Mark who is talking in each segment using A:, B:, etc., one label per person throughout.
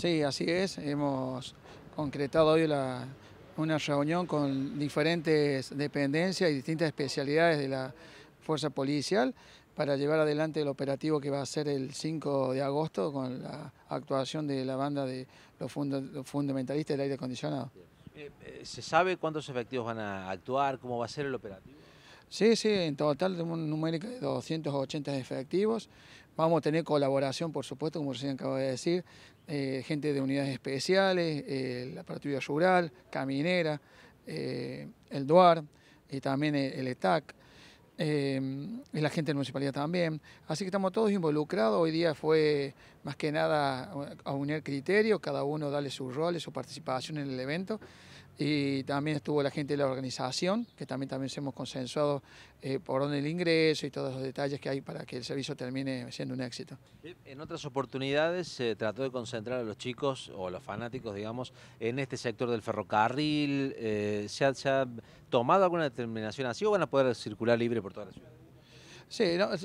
A: Sí, así es. Hemos concretado hoy una reunión con diferentes dependencias y distintas especialidades de la Fuerza Policial para llevar adelante el operativo que va a ser el 5 de agosto con la actuación de la banda de los, fundamentalistas del aire acondicionado.
B: Eh, eh, ¿Se sabe cuántos efectivos van a actuar? ¿Cómo va a ser el operativo?
A: Sí, sí, en total tenemos un numérico de 280 efectivos, Vamos a tener colaboración, por supuesto, como recién acaba de decir, eh, gente de unidades especiales, eh, la partida rural, caminera, eh, el DUAR, y también el, ETAC, e y la gente de la municipalidad también. Así que estamos todos involucrados. Hoy día fue más que nada a unir criterios, cada uno darle su rol, su participación en el evento y también estuvo la gente de la organización, que también, también hemos consensuado eh, por dónde el ingreso y todos los detalles que hay para que el servicio termine siendo un éxito.
B: En otras oportunidades se trató de concentrar a los chicos o a los fanáticos, digamos, en este sector del ferrocarril. Eh, ¿se, ha, tomado alguna determinación así o van a poder circular libre por toda la ciudad?
A: Sí,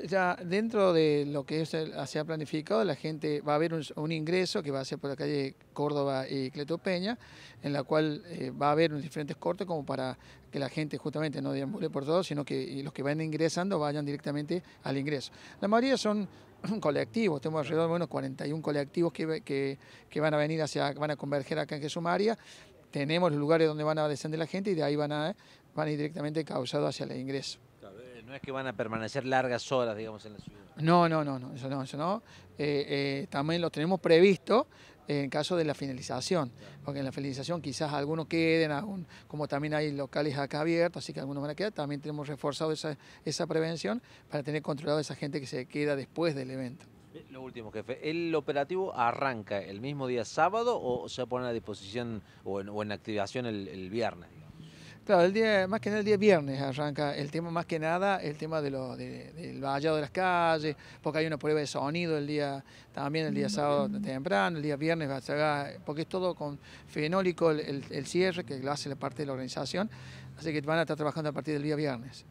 A: ya dentro de lo que se ha planificado, la gente va a haber un, ingreso que va a ser por la calle Córdoba y Cleto Peña, en la cual eh, va a haber unos diferentes cortes como para que la gente justamente no deambule por todo, sino que los que van ingresando vayan directamente al ingreso. La mayoría son colectivos, tenemos alrededor de unos 41 colectivos que, van a venir hacia, van a converger acá en Jesús María, tenemos los lugares donde van a descender la gente y de ahí van a, van a ir directamente causados hacia el ingreso
B: no es que van a permanecer largas horas, digamos, en la ciudad.
A: No, no, no, no eso no, eso no. Eh, eh, también lo tenemos previsto en caso de la finalización, porque en la finalización quizás algunos queden, como también hay locales acá abiertos, así que algunos van a quedar, también tenemos reforzado esa, esa prevención para tener controlado a esa gente que se queda después del evento.
B: Eh, lo último, jefe, ¿el operativo arranca el mismo día sábado o se pone a disposición o en, o en activación el viernes?
A: Claro, el día, más que nada el día viernes arranca el tema, más que nada el tema de lo, del vallado de las calles, porque hay una prueba de sonido el día, también el día sábado temprano, el día viernes va a ser, porque es todo con fenólico el, cierre que hace la parte de la organización, así que van a estar trabajando a partir del día viernes.